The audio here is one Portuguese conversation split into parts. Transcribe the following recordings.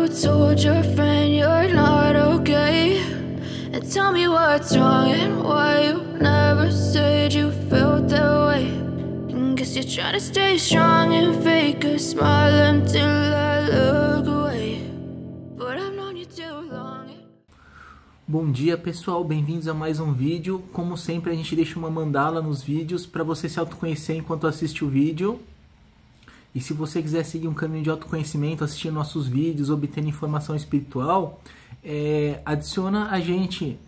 You told your friend you're not okay. And tell me what's wrong and why you never said you felt that way. And guess you're trying to stay strong and fake a smile until I look away. But I've known you too long. Bom dia pessoal, bem-vindos a mais um vídeo. Como sempre, a gente deixa uma mandala nos vídeos para você se autoconhecer enquanto assiste o vídeo. E se você quiser seguir um caminho de autoconhecimento, assistir nossos vídeos, obtendo informação espiritual, é, adiciona a gente,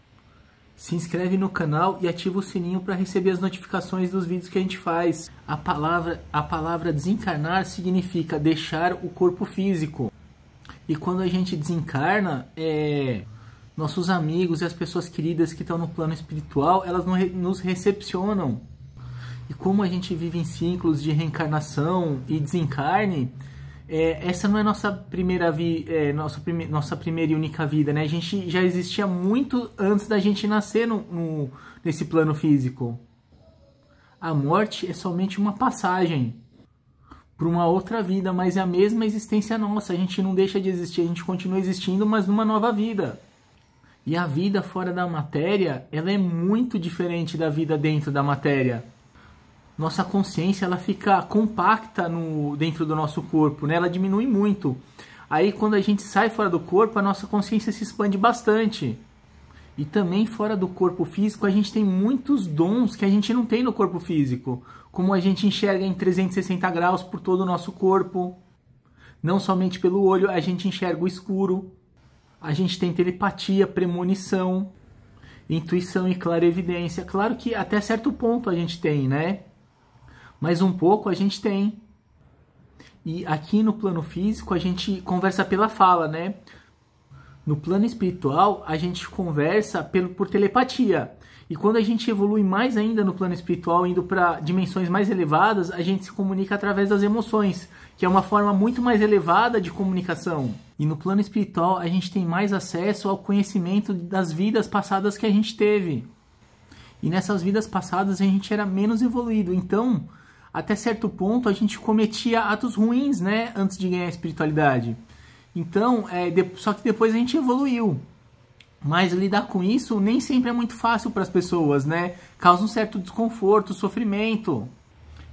se inscreve no canal e ativa o sininho para receber as notificações dos vídeos que a gente faz. A palavra, a palavra desencarnar significa deixar o corpo físico. E quando a gente desencarna, é, nossos amigos e as pessoas queridas que estão no plano espiritual, elas nos recepcionam e como a gente vive em ciclos de reencarnação e desencarne, é, essa não é nossa primeira vi, é, nossa, prime, nossa primeira e única vida, né? A gente já existia muito antes da gente nascer no, no, nesse plano físico. A morte é somente uma passagem para uma outra vida, mas é a mesma existência nossa. A gente não deixa de existir, a gente continua existindo, mas numa nova vida. E a vida fora da matéria, ela é muito diferente da vida dentro da matéria nossa consciência ela fica compacta no, dentro do nosso corpo, né? ela diminui muito. Aí quando a gente sai fora do corpo, a nossa consciência se expande bastante. E também fora do corpo físico, a gente tem muitos dons que a gente não tem no corpo físico, como a gente enxerga em 360 graus por todo o nosso corpo, não somente pelo olho, a gente enxerga o escuro. A gente tem telepatia, premonição, intuição e clarevidência. Claro que até certo ponto a gente tem, né? mas um pouco a gente tem. E aqui no plano físico a gente conversa pela fala, né? No plano espiritual a gente conversa pelo, por telepatia. E quando a gente evolui mais ainda no plano espiritual, indo para dimensões mais elevadas, a gente se comunica através das emoções, que é uma forma muito mais elevada de comunicação. E no plano espiritual a gente tem mais acesso ao conhecimento das vidas passadas que a gente teve. E nessas vidas passadas a gente era menos evoluído. Então, até certo ponto a gente cometia atos ruins, né, antes de ganhar a espiritualidade. Então, é, de, só que depois a gente evoluiu. Mas lidar com isso nem sempre é muito fácil para as pessoas, né? Causa um certo desconforto, sofrimento.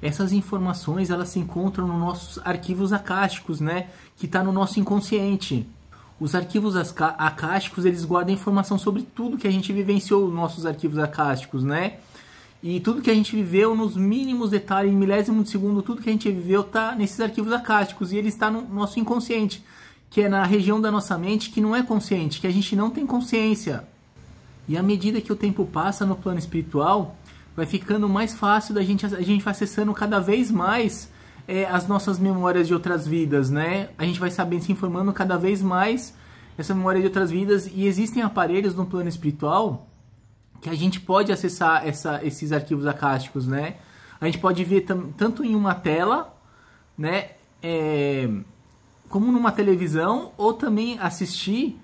Essas informações elas se encontram nos nossos arquivos acásticos, né? Que está no nosso inconsciente. Os arquivos acásticos eles guardam informação sobre tudo que a gente vivenciou nos nossos arquivos acásticos, né? E tudo que a gente viveu nos mínimos detalhes, em milésimo de segundo, tudo que a gente viveu está nesses arquivos acásticos e ele está no nosso inconsciente, que é na região da nossa mente que não é consciente, que a gente não tem consciência. E à medida que o tempo passa no plano espiritual, vai ficando mais fácil da gente a gente vai acessando cada vez mais é, as nossas memórias de outras vidas, né? A gente vai sabendo se informando cada vez mais essa memória de outras vidas e existem aparelhos no plano espiritual que a gente pode acessar essa, esses arquivos acásticos, né? A gente pode ver tanto em uma tela, né? É, como numa televisão, ou também assistir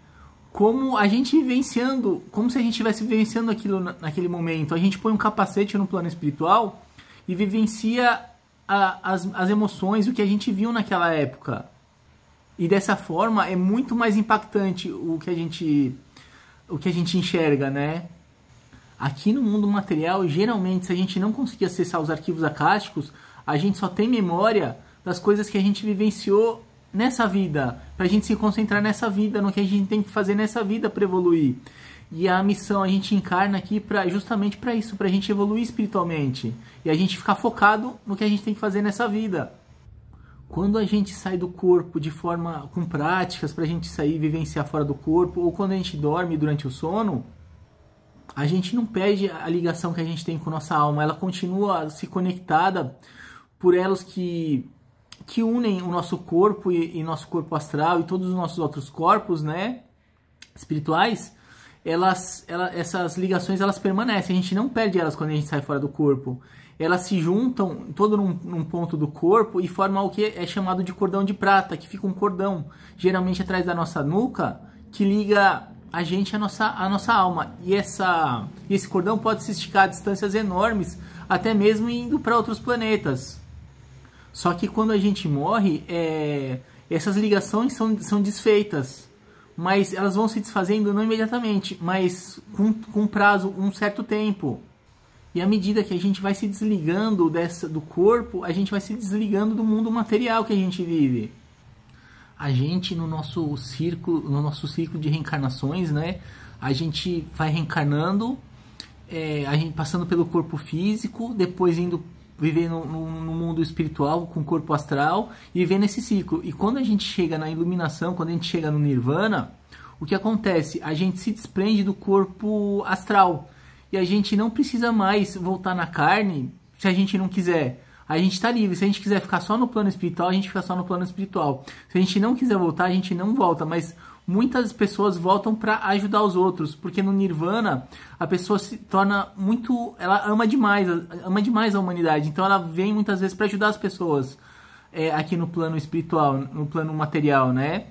como a gente vivenciando, como se a gente estivesse vivenciando aquilo naquele momento. A gente põe um capacete no plano espiritual e vivencia a, as, as emoções, o que a gente viu naquela época. E dessa forma é muito mais impactante o que a gente, o que a gente enxerga, né? Aqui no mundo material, geralmente, se a gente não conseguir acessar os arquivos acásticos, a gente só tem memória das coisas que a gente vivenciou nessa vida, para a gente se concentrar nessa vida, no que a gente tem que fazer nessa vida para evoluir. E a missão a gente encarna aqui pra, justamente para isso, para a gente evoluir espiritualmente e a gente ficar focado no que a gente tem que fazer nessa vida. Quando a gente sai do corpo de forma com práticas para a gente sair e vivenciar fora do corpo, ou quando a gente dorme durante o sono, a gente não perde a ligação que a gente tem com nossa alma, ela continua se conectada por elas que que unem o nosso corpo e, e nosso corpo astral e todos os nossos outros corpos, né, espirituais. Elas, ela, essas ligações elas permanecem, a gente não perde elas quando a gente sai fora do corpo. Elas se juntam todo num, num ponto do corpo e formam o que é chamado de cordão de prata, que fica um cordão, geralmente atrás da nossa nuca, que liga a gente é a nossa, a nossa alma. E essa, esse cordão pode se esticar a distâncias enormes, até mesmo indo para outros planetas. Só que quando a gente morre, é, essas ligações são, são desfeitas. Mas elas vão se desfazendo não imediatamente, mas com, com prazo, um certo tempo. E à medida que a gente vai se desligando dessa, do corpo, a gente vai se desligando do mundo material que a gente vive a gente no nosso círculo, no nosso ciclo de reencarnações, né? A gente vai reencarnando, é, a gente passando pelo corpo físico, depois indo viver no, no, no, mundo espiritual com o corpo astral e viver nesse ciclo. E quando a gente chega na iluminação, quando a gente chega no nirvana, o que acontece? A gente se desprende do corpo astral e a gente não precisa mais voltar na carne se a gente não quiser a gente está livre. Se a gente quiser ficar só no plano espiritual, a gente fica só no plano espiritual. Se a gente não quiser voltar, a gente não volta. Mas muitas pessoas voltam para ajudar os outros, porque no Nirvana a pessoa se torna muito, ela ama demais, ama demais a humanidade. Então ela vem muitas vezes para ajudar as pessoas é, aqui no plano espiritual, no plano material, né?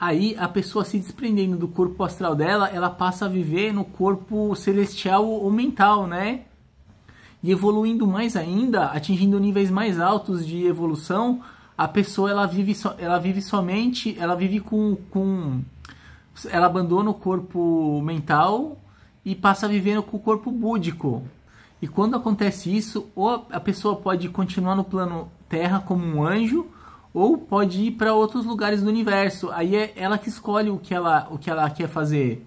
Aí a pessoa se desprendendo do corpo astral dela, ela passa a viver no corpo celestial ou mental, né? e evoluindo mais ainda, atingindo níveis mais altos de evolução, a pessoa ela vive, so, ela vive somente, ela vive com, com. Ela abandona o corpo mental e passa a viver com o corpo búdico. E quando acontece isso, ou a pessoa pode continuar no plano Terra como um anjo, ou pode ir para outros lugares do universo. Aí é ela que escolhe o que ela, o que ela quer fazer.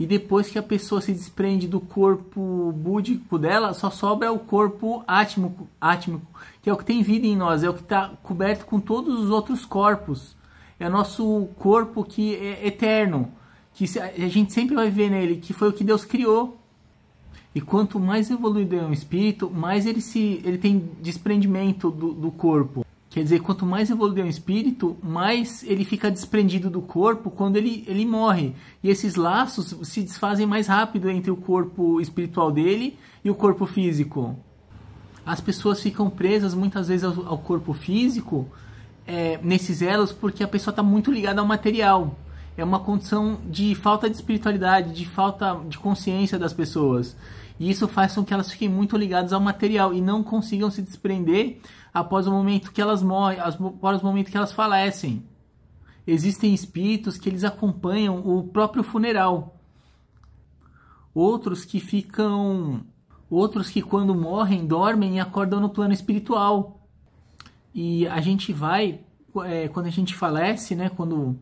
E depois que a pessoa se desprende do corpo búdico dela, só sobra o corpo átmico, átmico que é o que tem vida em nós, é o que está coberto com todos os outros corpos. É o nosso corpo que é eterno, que a gente sempre vai ver nele, que foi o que Deus criou. E quanto mais evoluído é um espírito, mais ele, se, ele tem desprendimento do, do corpo. Quer dizer, quanto mais evoluiu o espírito, mais ele fica desprendido do corpo quando ele, ele morre. E esses laços se desfazem mais rápido entre o corpo espiritual dele e o corpo físico. As pessoas ficam presas muitas vezes ao, ao corpo físico, é, nesses elos, porque a pessoa está muito ligada ao material. É uma condição de falta de espiritualidade, de falta de consciência das pessoas. E isso faz com que elas fiquem muito ligadas ao material e não consigam se desprender após o momento que elas morrem, após o momento que elas falecem. Existem espíritos que eles acompanham o próprio funeral. Outros que ficam, outros que quando morrem dormem e acordam no plano espiritual. E a gente vai é, quando a gente falece, né, quando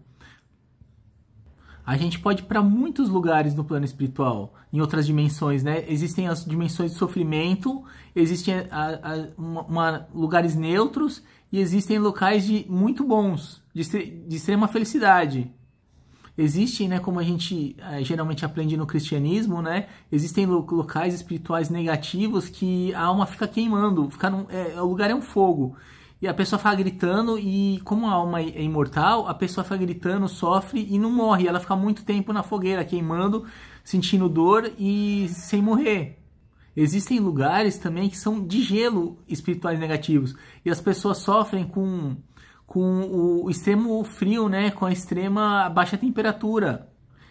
a gente pode ir para muitos lugares no plano espiritual, em outras dimensões, né? Existem as dimensões de sofrimento, existem a, a, uma, uma, lugares neutros e existem locais de muito bons, de, de extrema felicidade. Existem, né, como a gente é, geralmente aprende no cristianismo, né? Existem locais espirituais negativos que a alma fica queimando, fica num, é, o lugar é um fogo. E a pessoa fica gritando e como a alma é imortal, a pessoa fica gritando, sofre e não morre. Ela fica muito tempo na fogueira, queimando, sentindo dor e sem morrer. Existem lugares também que são de gelo espirituais negativos. E as pessoas sofrem com, com o extremo frio, né? com a extrema baixa temperatura.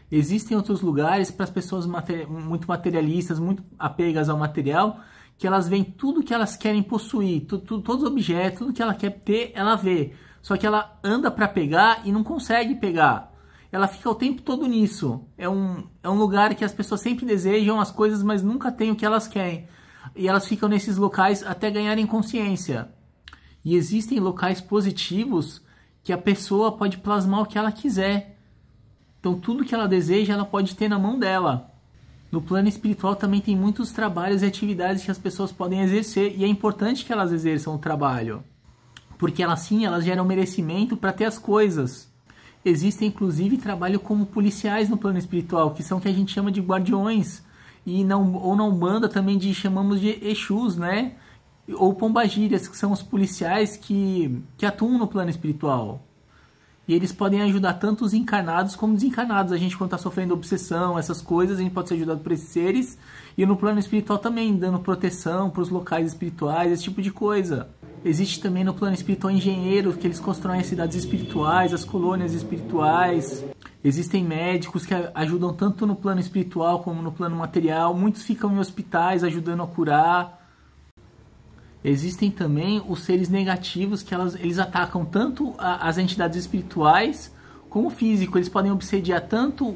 Existem outros lugares para as pessoas muito materialistas, muito apegas ao material, que elas veem tudo que elas querem possuir, todos os objetos, tudo que ela quer ter, ela vê. Só que ela anda para pegar e não consegue pegar. Ela fica o tempo todo nisso. É um, é um lugar que as pessoas sempre desejam as coisas, mas nunca têm o que elas querem. E elas ficam nesses locais até ganharem consciência. E existem locais positivos que a pessoa pode plasmar o que ela quiser. Então tudo que ela deseja, ela pode ter na mão dela. No plano espiritual também tem muitos trabalhos e atividades que as pessoas podem exercer e é importante que elas exerçam o trabalho, porque elas sim, elas geram merecimento para ter as coisas. Existe inclusive trabalho como policiais no plano espiritual, que são que a gente chama de guardiões, e não ou não manda também de chamamos de Exus, né? Ou pombagírias, que são os policiais que que atuam no plano espiritual. E eles podem ajudar tanto os encarnados como os desencarnados. A gente, quando está sofrendo obsessão, essas coisas, a gente pode ser ajudado por esses seres. E no plano espiritual também, dando proteção para os locais espirituais, esse tipo de coisa. Existe também no plano espiritual engenheiros que eles constroem as cidades espirituais, as colônias espirituais. Existem médicos que ajudam tanto no plano espiritual como no plano material. Muitos ficam em hospitais ajudando a curar existem também os seres negativos que elas, eles atacam tanto a, as entidades espirituais como o físico. Eles podem obsediar tanto o,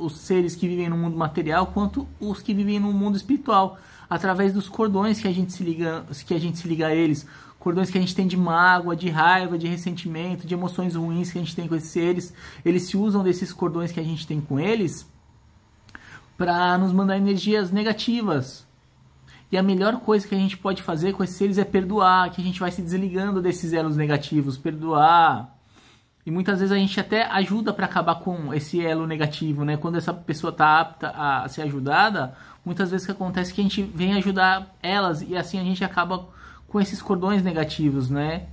o, os seres que vivem no mundo material quanto os que vivem no mundo espiritual através dos cordões que a gente se liga, que a gente se liga a eles, cordões que a gente tem de mágoa, de raiva, de ressentimento, de emoções ruins que a gente tem com esses seres. Eles se usam desses cordões que a gente tem com eles para nos mandar energias negativas e a melhor coisa que a gente pode fazer com esses seres é perdoar, que a gente vai se desligando desses elos negativos, perdoar. E muitas vezes a gente até ajuda para acabar com esse elo negativo, né? Quando essa pessoa tá apta a ser ajudada, muitas vezes que acontece é que a gente vem ajudar elas e assim a gente acaba com esses cordões negativos, né?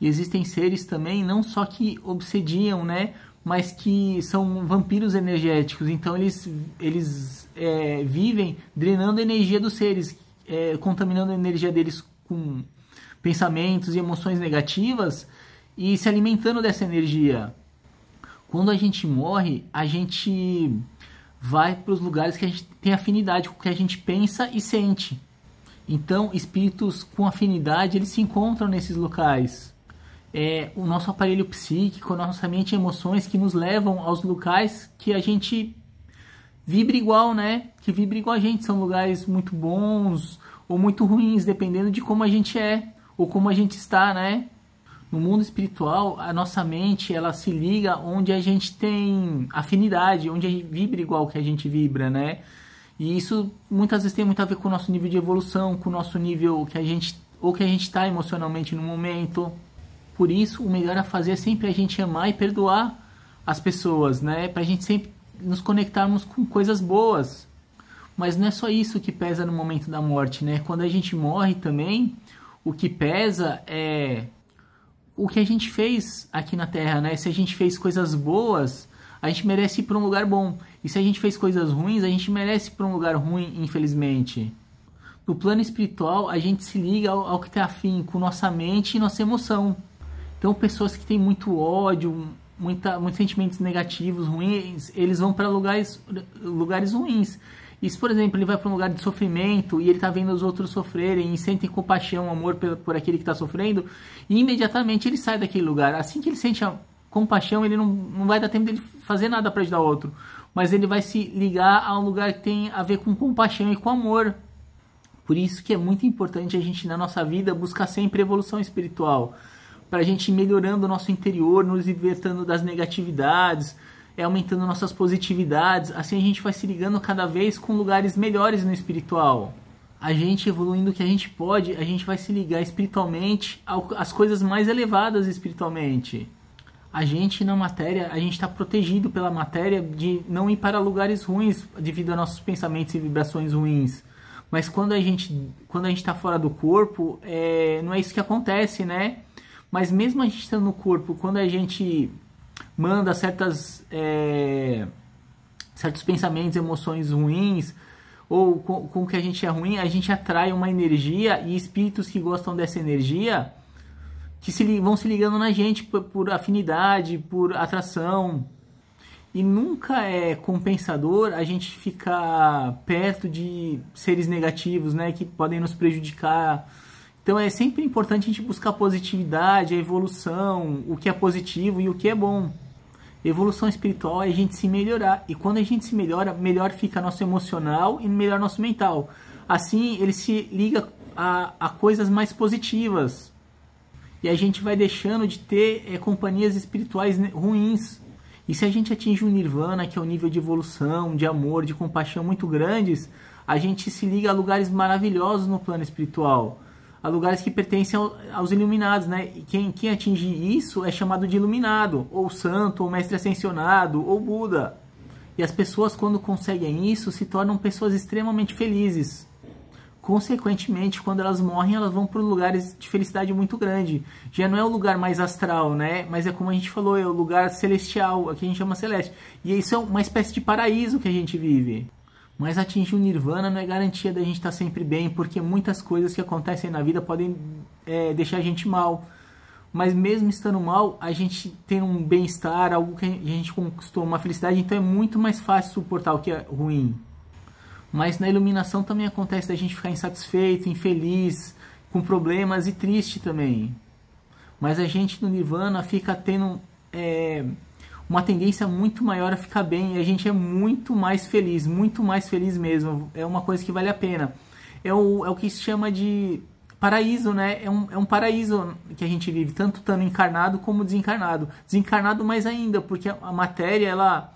E existem seres também não só que obsediam, né? mas que são vampiros energéticos. Então eles, eles é, vivem drenando a energia dos seres, é, contaminando a energia deles com pensamentos e emoções negativas e se alimentando dessa energia. Quando a gente morre, a gente vai para os lugares que a gente tem afinidade com o que a gente pensa e sente. Então, espíritos com afinidade, eles se encontram nesses locais é, o nosso aparelho psíquico, nossa mente, emoções que nos levam aos locais que a gente vibra igual, né? Que vibra igual a gente. São lugares muito bons ou muito ruins, dependendo de como a gente é ou como a gente está, né? No mundo espiritual, a nossa mente ela se liga onde a gente tem afinidade, onde a gente vibra igual que a gente vibra, né? E isso muitas vezes tem muito a ver com o nosso nível de evolução, com o nosso nível que a gente ou que a gente está emocionalmente no momento. Por isso, o melhor a fazer é sempre a gente amar e perdoar as pessoas, né? Para a gente sempre nos conectarmos com coisas boas. Mas não é só isso que pesa no momento da morte, né? Quando a gente morre também, o que pesa é o que a gente fez aqui na Terra, né? Se a gente fez coisas boas, a gente merece ir para um lugar bom. E se a gente fez coisas ruins, a gente merece ir para um lugar ruim, infelizmente. No plano espiritual, a gente se liga ao, ao que está afim com nossa mente e nossa emoção. Então, pessoas que têm muito ódio, muita, muitos sentimentos negativos, ruins, eles vão para lugares, lugares ruins. E se, por exemplo, ele vai para um lugar de sofrimento e ele está vendo os outros sofrerem e sentem compaixão, amor por, por aquele que está sofrendo, e imediatamente ele sai daquele lugar. Assim que ele sente a compaixão, ele não, não vai dar tempo dele fazer nada para ajudar o outro, mas ele vai se ligar a um lugar que tem a ver com compaixão e com amor. Por isso que é muito importante a gente, na nossa vida, buscar sempre evolução espiritual para a gente ir melhorando o nosso interior, nos libertando das negatividades, é aumentando nossas positividades. Assim a gente vai se ligando cada vez com lugares melhores no espiritual. A gente evoluindo o que a gente pode, a gente vai se ligar espiritualmente às coisas mais elevadas espiritualmente. A gente na matéria, a gente está protegido pela matéria de não ir para lugares ruins devido a nossos pensamentos e vibrações ruins. Mas quando a gente quando a gente está fora do corpo, é, não é isso que acontece, né? Mas mesmo a gente estando no corpo, quando a gente manda certas, é, certos pensamentos, emoções ruins, ou com, com que a gente é ruim, a gente atrai uma energia e espíritos que gostam dessa energia que se, vão se ligando na gente por, por afinidade, por atração. E nunca é compensador a gente ficar perto de seres negativos, né, que podem nos prejudicar então é sempre importante a gente buscar a positividade, a evolução, o que é positivo e o que é bom. Evolução espiritual é a gente se melhorar. E quando a gente se melhora, melhor fica nosso emocional e melhor nosso mental. Assim, ele se liga a, a coisas mais positivas. E a gente vai deixando de ter é, companhias espirituais né, ruins. E se a gente atinge um nirvana, que é um nível de evolução, de amor, de compaixão muito grandes, a gente se liga a lugares maravilhosos no plano espiritual a lugares que pertencem aos iluminados, né? E quem, quem atinge isso é chamado de iluminado, ou santo, ou mestre ascensionado, ou Buda. E as pessoas, quando conseguem isso, se tornam pessoas extremamente felizes. Consequentemente, quando elas morrem, elas vão para lugares de felicidade muito grande. Já não é o lugar mais astral, né? Mas é como a gente falou, é o lugar celestial, aqui a gente chama celeste. E isso é uma espécie de paraíso que a gente vive. Mas atingir o nirvana não é garantia da gente estar tá sempre bem, porque muitas coisas que acontecem na vida podem é, deixar a gente mal. Mas mesmo estando mal, a gente tem um bem-estar, algo que a gente conquistou, uma felicidade, então é muito mais fácil suportar o que é ruim. Mas na iluminação também acontece da gente ficar insatisfeito, infeliz, com problemas e triste também. Mas a gente no Nirvana fica tendo é, uma tendência muito maior a ficar bem e a gente é muito mais feliz, muito mais feliz mesmo. É uma coisa que vale a pena. É o, é o que se chama de paraíso, né? É um, é um paraíso que a gente vive, tanto estando encarnado como desencarnado. Desencarnado mais ainda, porque a, matéria, ela,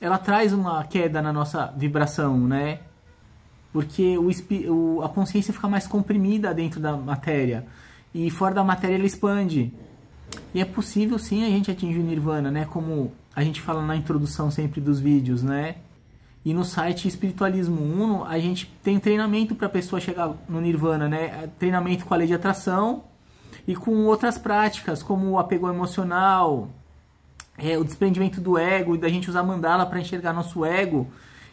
ela traz uma queda na nossa vibração, né? Porque o, o, a consciência fica mais comprimida dentro da matéria. E fora da matéria ela expande. E é possível sim a gente atingir o Nirvana, né? Como a gente fala na introdução sempre dos vídeos, né? E no site Espiritualismo Uno, a gente tem treinamento para a pessoa chegar no Nirvana, né? Treinamento com a lei de atração e com outras práticas, como o apego emocional, é, o desprendimento do ego e da gente usar mandala para enxergar nosso ego.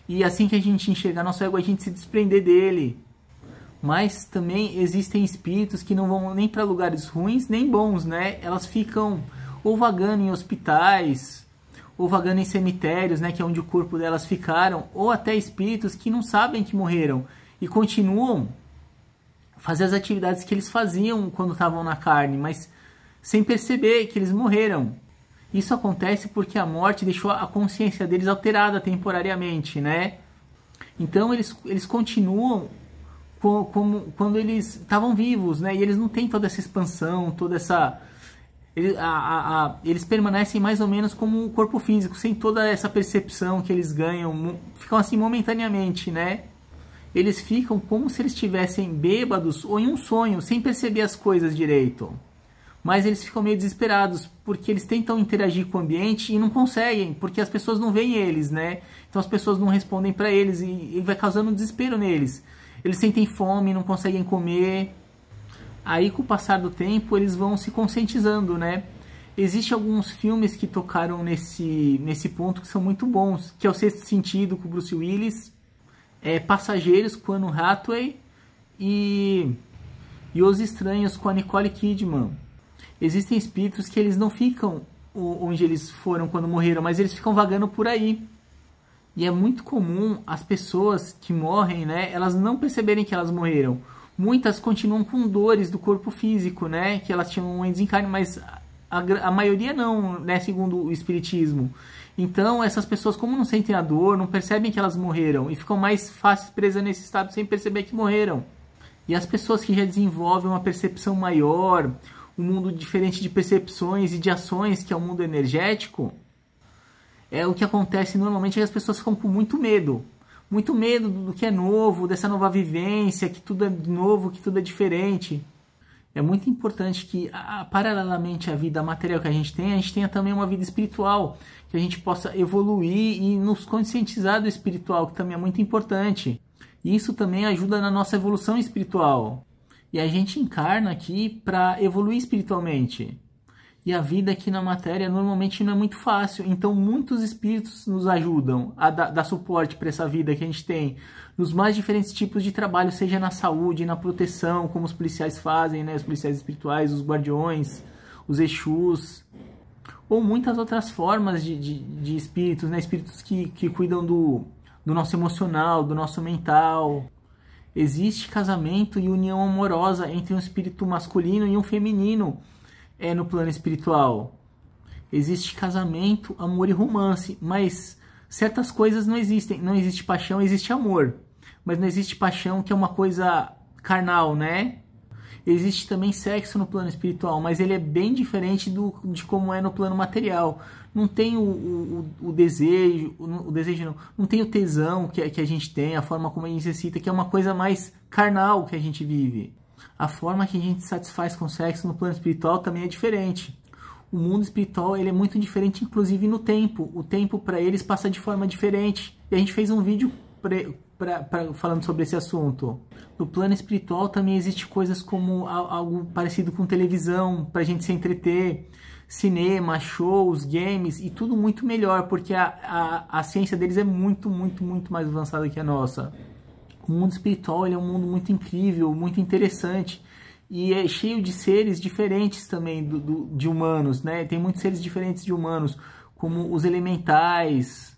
E assim que a gente enxergar nosso ego, a gente se desprender dele mas também existem espíritos que não vão nem para lugares ruins nem bons, né? Elas ficam ou vagando em hospitais, ou vagando em cemitérios, né, que é onde o corpo delas ficaram, ou até espíritos que não sabem que morreram e continuam fazendo as atividades que eles faziam quando estavam na carne, mas sem perceber que eles morreram. Isso acontece porque a morte deixou a consciência deles alterada temporariamente, né? Então eles, eles continuam como, quando eles estavam vivos, né? E eles não têm toda essa expansão, toda essa. Eles, a, a, a, eles permanecem mais ou menos como um corpo físico, sem toda essa percepção que eles ganham, ficam assim momentaneamente, né? Eles ficam como se eles estivessem bêbados ou em um sonho, sem perceber as coisas direito. Mas eles ficam meio desesperados, porque eles tentam interagir com o ambiente e não conseguem, porque as pessoas não veem eles, né? Então as pessoas não respondem para eles e, e vai causando desespero neles eles sentem fome, não conseguem comer. Aí, com o passar do tempo, eles vão se conscientizando, né? Existem alguns filmes que tocaram nesse, nesse ponto que são muito bons, que é o Sexto Sentido, com o Bruce Willis, é, Passageiros, com Anne Hathaway e, e Os Estranhos, com a Nicole Kidman. Existem espíritos que eles não ficam onde eles foram quando morreram, mas eles ficam vagando por aí. E é muito comum as pessoas que morrem, né, elas não perceberem que elas morreram. Muitas continuam com dores do corpo físico, né, que elas tinham em desencarne, mas a, a, maioria não, né, segundo o espiritismo. Então, essas pessoas, como não sentem a dor, não percebem que elas morreram e ficam mais fáceis presas nesse estado sem perceber que morreram. E as pessoas que já desenvolvem uma percepção maior, um mundo diferente de percepções e de ações, que é o um mundo energético, é o que acontece normalmente é que as pessoas ficam com muito medo. Muito medo do que é novo, dessa nova vivência, que tudo é novo, que tudo é diferente. É muito importante que, paralelamente à vida material que a gente tem, a gente tenha também uma vida espiritual, que a gente possa evoluir e nos conscientizar do espiritual, que também é muito importante. isso também ajuda na nossa evolução espiritual. E a gente encarna aqui para evoluir espiritualmente. E a vida aqui na matéria normalmente não é muito fácil. Então, muitos espíritos nos ajudam a dar, dar suporte para essa vida que a gente tem nos mais diferentes tipos de trabalho, seja na saúde, na proteção, como os policiais fazem, né? Os policiais espirituais, os guardiões, os Exus, ou muitas outras formas de, de, de espíritos, né? Espíritos que, que cuidam do, do nosso emocional, do nosso mental. Existe casamento e união amorosa entre um espírito masculino e um feminino é no plano espiritual. Existe casamento, amor e romance, mas certas coisas não existem. Não existe paixão, existe amor. Mas não existe paixão que é uma coisa carnal, né? Existe também sexo no plano espiritual, mas ele é bem diferente do, de como é no plano material. Não tem o, o, o desejo, o, o, desejo não, não tem o tesão que, que a gente tem, a forma como a gente necessita, que é uma coisa mais carnal que a gente vive. A forma que a gente satisfaz com sexo no plano espiritual também é diferente. O mundo espiritual ele é muito diferente, inclusive no tempo. O tempo para eles passa de forma diferente. E a gente fez um vídeo pra, pra, falando sobre esse assunto. No plano espiritual também existe coisas como algo parecido com televisão, para a gente se entreter, cinema, shows, games e tudo muito melhor, porque a, a, a ciência deles é muito, muito, muito mais avançada que a nossa. O mundo espiritual é um mundo muito incrível, muito interessante e é cheio de seres diferentes também do, do, de humanos, né? Tem muitos seres diferentes de humanos, como os elementais,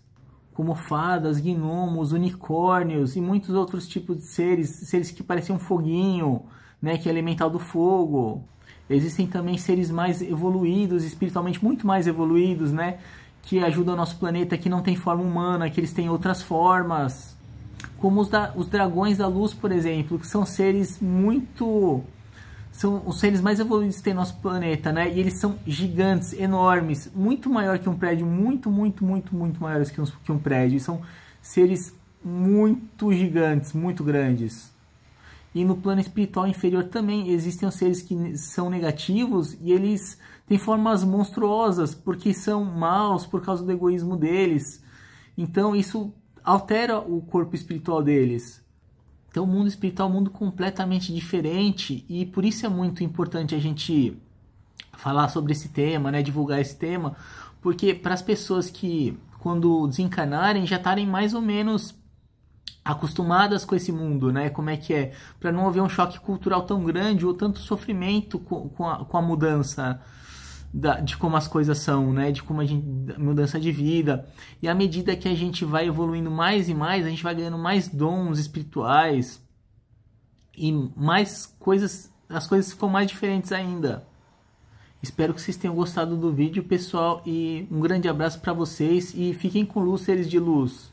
como fadas, gnomos, unicórnios e muitos outros tipos de seres, seres que parecem um foguinho, né? Que é elemental do fogo. Existem também seres mais evoluídos, espiritualmente muito mais evoluídos, né? Que ajudam o nosso planeta, que não tem forma humana, que eles têm outras formas como os, da, os dragões da luz, por exemplo, que são seres muito são os seres mais evoluídos que tem no nosso planeta, né? E eles são gigantes, enormes, muito maior que um prédio, muito, muito, muito, muito maiores que um, que um prédio. E são seres muito gigantes, muito grandes. E no plano espiritual inferior também existem os seres que são negativos e eles têm formas monstruosas porque são maus por causa do egoísmo deles. Então isso altera o corpo espiritual deles. Então, o mundo espiritual é um mundo completamente diferente e por isso é muito importante a gente falar sobre esse tema, né, divulgar esse tema, porque para as pessoas que quando desencanarem já estarem mais ou menos acostumadas com esse mundo, né? Como é que é? Para não haver um choque cultural tão grande ou tanto sofrimento com, com, a, com a mudança da, de como as coisas são, né? De como a gente mudança de vida. E à medida que a gente vai evoluindo mais e mais, a gente vai ganhando mais dons espirituais e mais coisas, as coisas ficam mais diferentes ainda. Espero que vocês tenham gostado do vídeo, pessoal, e um grande abraço para vocês e fiquem com luz, seres de luz.